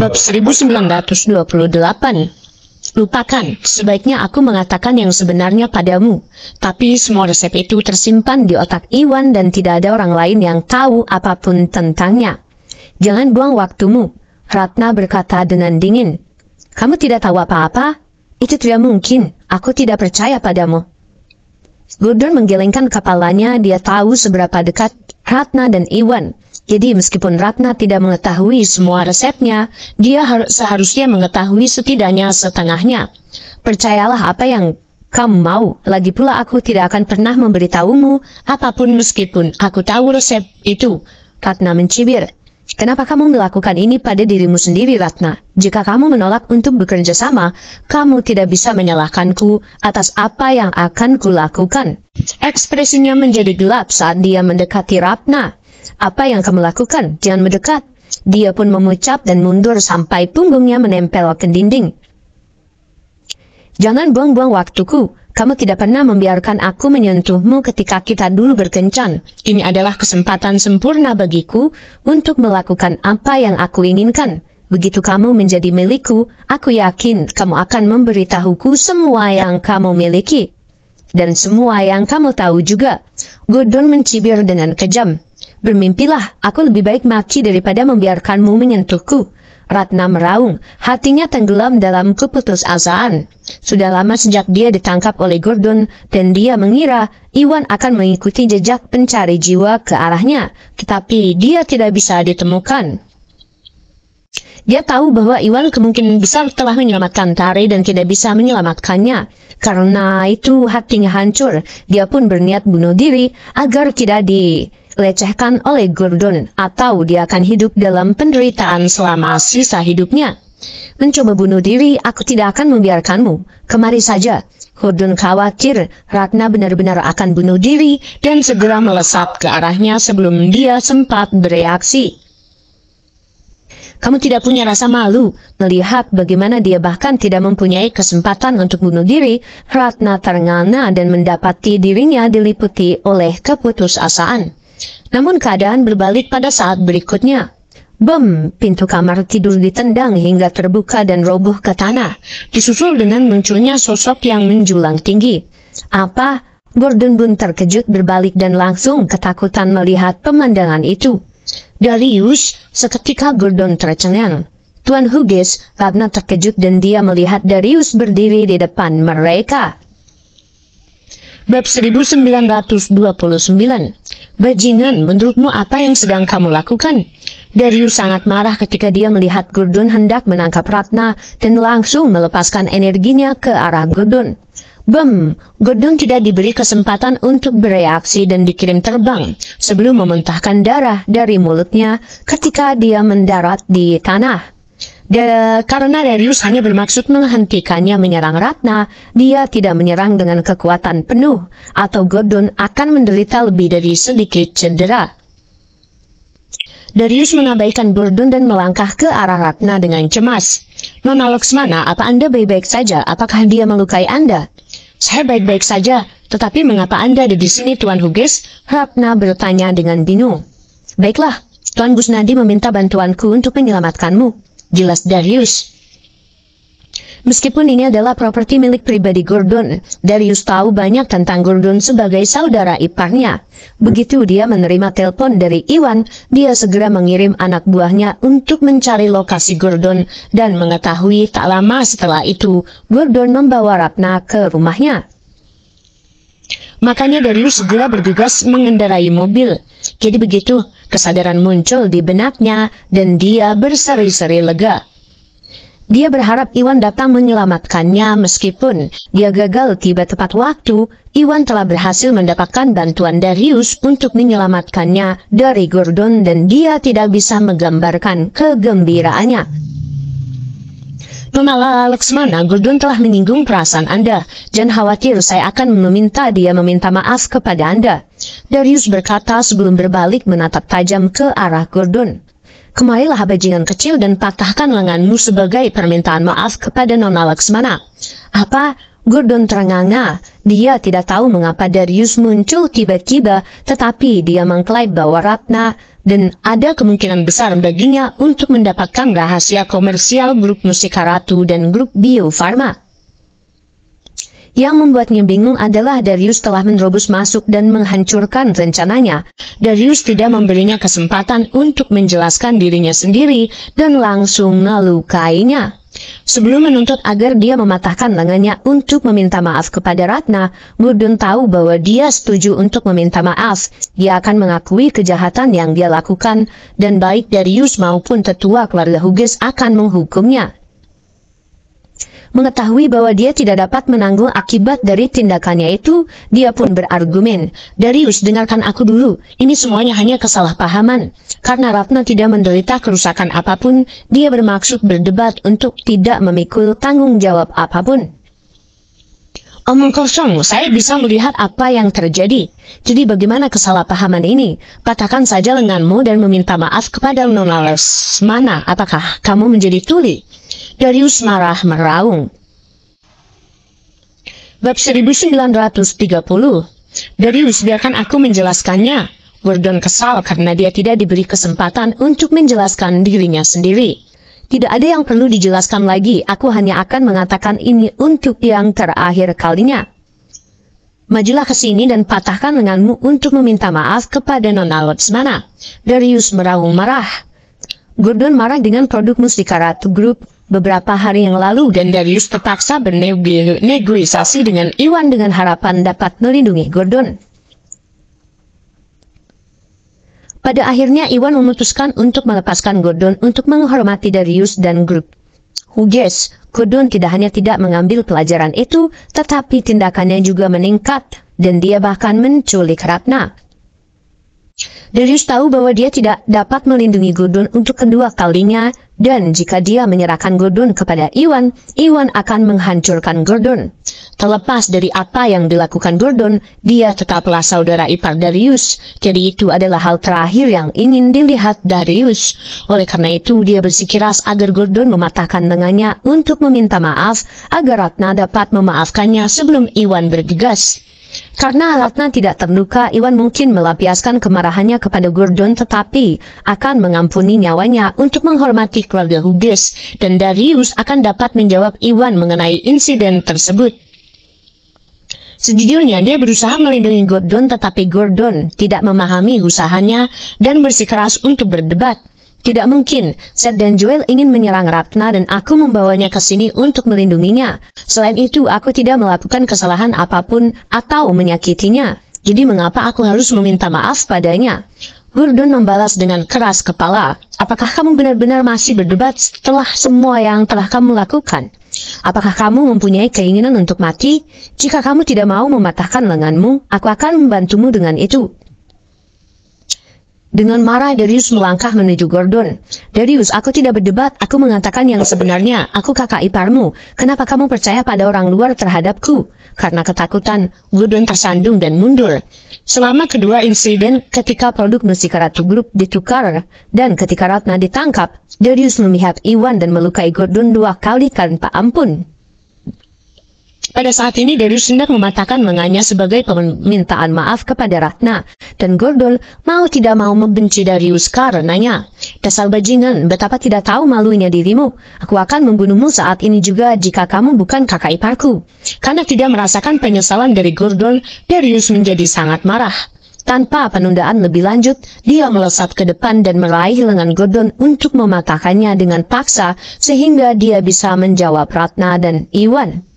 Bab 1928 Lupakan, sebaiknya aku mengatakan yang sebenarnya padamu. Tapi semua resep itu tersimpan di otak Iwan dan tidak ada orang lain yang tahu apapun tentangnya. Jangan buang waktumu, Ratna berkata dengan dingin. Kamu tidak tahu apa-apa? Itu tidak mungkin, aku tidak percaya padamu. Gudur menggelengkan kepalanya, dia tahu seberapa dekat Ratna dan Iwan. Jadi meskipun Ratna tidak mengetahui semua resepnya, dia seharusnya mengetahui setidaknya setengahnya. Percayalah apa yang kamu mau, lagi pula aku tidak akan pernah memberitahumu apapun meskipun aku tahu resep itu. Ratna mencibir. Kenapa kamu melakukan ini pada dirimu sendiri, Ratna? Jika kamu menolak untuk bekerja sama, kamu tidak bisa menyalahkanku atas apa yang akan kulakukan. Ekspresinya menjadi gelap saat dia mendekati Ratna. Apa yang kamu lakukan? Jangan mendekat. Dia pun memucap dan mundur sampai punggungnya menempel ke dinding. Jangan buang-buang waktuku. Kamu tidak pernah membiarkan aku menyentuhmu ketika kita dulu berkencan. Ini adalah kesempatan sempurna bagiku untuk melakukan apa yang aku inginkan. Begitu kamu menjadi milikku, aku yakin kamu akan memberitahuku semua yang kamu miliki. Dan semua yang kamu tahu juga. Gordon mencibir dengan kejam. Bermimpilah, aku lebih baik mati daripada membiarkanmu menyentuhku. Ratna meraung, hatinya tenggelam dalam keputusasaan. Sudah lama sejak dia ditangkap oleh Gordon, dan dia mengira Iwan akan mengikuti jejak pencari jiwa ke arahnya, tetapi dia tidak bisa ditemukan. Dia tahu bahwa Iwan kemungkinan besar telah menyelamatkan Tari dan tidak bisa menyelamatkannya. Karena itu hatinya hancur, dia pun berniat bunuh diri agar tidak di dilecehkan oleh Gordon atau dia akan hidup dalam penderitaan selama sisa hidupnya. Mencoba bunuh diri, aku tidak akan membiarkanmu. Kemari saja. Gordon khawatir Ratna benar-benar akan bunuh diri dan segera melesat ke arahnya sebelum dia sempat bereaksi. Kamu tidak punya rasa malu melihat bagaimana dia bahkan tidak mempunyai kesempatan untuk bunuh diri. Ratna terengana dan mendapati dirinya diliputi oleh keputusasaan. Namun keadaan berbalik pada saat berikutnya. Bom, pintu kamar tidur ditendang hingga terbuka dan roboh ke tanah, disusul dengan munculnya sosok yang menjulang tinggi. Apa? Gordon Boone terkejut berbalik dan langsung ketakutan melihat pemandangan itu. Darius, seketika Gordon tercengang. Tuan Hughes, karena terkejut dan dia melihat Darius berdiri di depan mereka. Bab 1929 Bajingan, menurutmu apa yang sedang kamu lakukan? Darius sangat marah ketika dia melihat Gurdun hendak menangkap Ratna dan langsung melepaskan energinya ke arah Gurdun. Bem, Gurdun tidak diberi kesempatan untuk bereaksi dan dikirim terbang sebelum memuntahkan darah dari mulutnya ketika dia mendarat di tanah karena Darius hanya bermaksud menghentikannya menyerang Ratna, dia tidak menyerang dengan kekuatan penuh, atau Gordon akan menderita lebih dari sedikit cedera. Darius mengabaikan Gordon dan melangkah ke arah Ratna dengan cemas. Nona Laksmana, apa Anda baik-baik saja? Apakah dia melukai Anda? Saya baik-baik saja, tetapi mengapa Anda ada di sini, Tuan Hugis? Ratna bertanya dengan bingung. Baiklah, Tuan Gusnadi meminta bantuanku untuk menyelamatkanmu jelas Darius. Meskipun ini adalah properti milik pribadi Gordon, Darius tahu banyak tentang Gordon sebagai saudara iparnya. Begitu dia menerima telepon dari Iwan, dia segera mengirim anak buahnya untuk mencari lokasi Gordon dan mengetahui tak lama setelah itu, Gordon membawa Ratna ke rumahnya. Makanya Darius segera bergegas mengendarai mobil. Jadi begitu, kesadaran muncul di benaknya dan dia berseri-seri lega. Dia berharap Iwan datang menyelamatkannya meskipun dia gagal tiba tepat waktu, Iwan telah berhasil mendapatkan bantuan Darius untuk menyelamatkannya dari Gordon dan dia tidak bisa menggambarkan kegembiraannya. Pemala Laksmana Gurdun telah menyinggung perasaan Anda. dan khawatir saya akan meminta dia meminta maaf kepada Anda. Darius berkata sebelum berbalik menatap tajam ke arah Gordon. Kemarilah bajingan kecil dan patahkan lenganmu sebagai permintaan maaf kepada Nona Laksmana. Apa? Gordon terengah-engah. Dia tidak tahu mengapa Darius muncul tiba-tiba, tetapi dia mengklaim bahwa Ratna dan ada kemungkinan besar baginya untuk mendapatkan rahasia komersial grup Musika Ratu dan grup Bio Farma. Yang membuatnya bingung adalah Darius telah menerobos masuk dan menghancurkan rencananya. Darius tidak memberinya kesempatan untuk menjelaskan dirinya sendiri dan langsung melukainya. Sebelum menuntut agar dia mematahkan lengannya untuk meminta maaf kepada Ratna, Mudun tahu bahwa dia setuju untuk meminta maaf. Dia akan mengakui kejahatan yang dia lakukan, dan baik Darius maupun tetua keluarga Hugis akan menghukumnya. Mengetahui bahwa dia tidak dapat menanggung akibat dari tindakannya itu, dia pun berargumen. Darius dengarkan aku dulu, ini semuanya hanya kesalahpahaman. Karena Ratna tidak menderita kerusakan apapun, dia bermaksud berdebat untuk tidak memikul tanggung jawab apapun. Omong kosong, saya bisa melihat apa yang terjadi. Jadi bagaimana kesalahpahaman ini? Patahkan saja lenganmu dan meminta maaf kepada Nonales. Mana? Apakah kamu menjadi tuli? Darius marah meraung. Bab 1930 Darius biarkan aku menjelaskannya. Gordon kesal karena dia tidak diberi kesempatan untuk menjelaskan dirinya sendiri. Tidak ada yang perlu dijelaskan lagi, aku hanya akan mengatakan ini untuk yang terakhir kalinya. Majulah ke sini dan patahkan lenganmu untuk meminta maaf kepada Nona Lotsmana. Darius meraung marah. Gordon marah dengan produk mustika Ratu Group beberapa hari yang lalu dan Darius terpaksa bernegosiasi dengan Iwan dengan harapan dapat melindungi Gordon. Pada akhirnya Iwan memutuskan untuk melepaskan Gordon untuk menghormati Darius dan grup. Hughes, Gordon tidak hanya tidak mengambil pelajaran itu, tetapi tindakannya juga meningkat, dan dia bahkan menculik Ratna. Darius tahu bahwa dia tidak dapat melindungi Gordon untuk kedua kalinya, dan jika dia menyerahkan Gordon kepada Iwan, Iwan akan menghancurkan Gordon. Terlepas dari apa yang dilakukan Gordon, dia tetaplah saudara ipar Darius, jadi itu adalah hal terakhir yang ingin dilihat Darius. Oleh karena itu, dia bersikeras agar Gordon mematahkan lengannya untuk meminta maaf, agar Ratna dapat memaafkannya sebelum Iwan bergegas. Karena Ratna tidak terluka, Iwan mungkin melampiaskan kemarahannya kepada Gordon tetapi akan mengampuni nyawanya untuk menghormati keluarga Hughes, dan Darius akan dapat menjawab Iwan mengenai insiden tersebut. Sejujurnya, dia berusaha melindungi Gordon tetapi Gordon tidak memahami usahanya dan bersikeras untuk berdebat. Tidak mungkin, Seth dan Joel ingin menyerang Ratna dan aku membawanya ke sini untuk melindunginya. Selain itu, aku tidak melakukan kesalahan apapun atau menyakitinya. Jadi mengapa aku harus meminta maaf padanya? Gordon membalas dengan keras kepala. Apakah kamu benar-benar masih berdebat setelah semua yang telah kamu lakukan? Apakah kamu mempunyai keinginan untuk mati? Jika kamu tidak mau mematahkan lenganmu, aku akan membantumu dengan itu. Dengan marah Darius melangkah menuju Gordon. Darius, aku tidak berdebat, aku mengatakan yang sebenarnya, aku kakak iparmu, kenapa kamu percaya pada orang luar terhadapku? Karena ketakutan, Gordon tersandung dan mundur. Selama kedua insiden, ketika produk musik Ratu Grup ditukar, dan ketika Ratna ditangkap, Darius memihak Iwan dan melukai Gordon dua kali tanpa ampun. Pada saat ini Darius hendak mematahkan lengannya sebagai permintaan maaf kepada Ratna, dan Gordon mau tidak mau membenci Darius karenanya. Dasar bajingan, betapa tidak tahu malunya dirimu. Aku akan membunuhmu saat ini juga jika kamu bukan kakak iparku. Karena tidak merasakan penyesalan dari Gordon, Darius menjadi sangat marah. Tanpa penundaan lebih lanjut, dia melesat ke depan dan meraih lengan Gordon untuk mematahkannya dengan paksa sehingga dia bisa menjawab Ratna dan Iwan.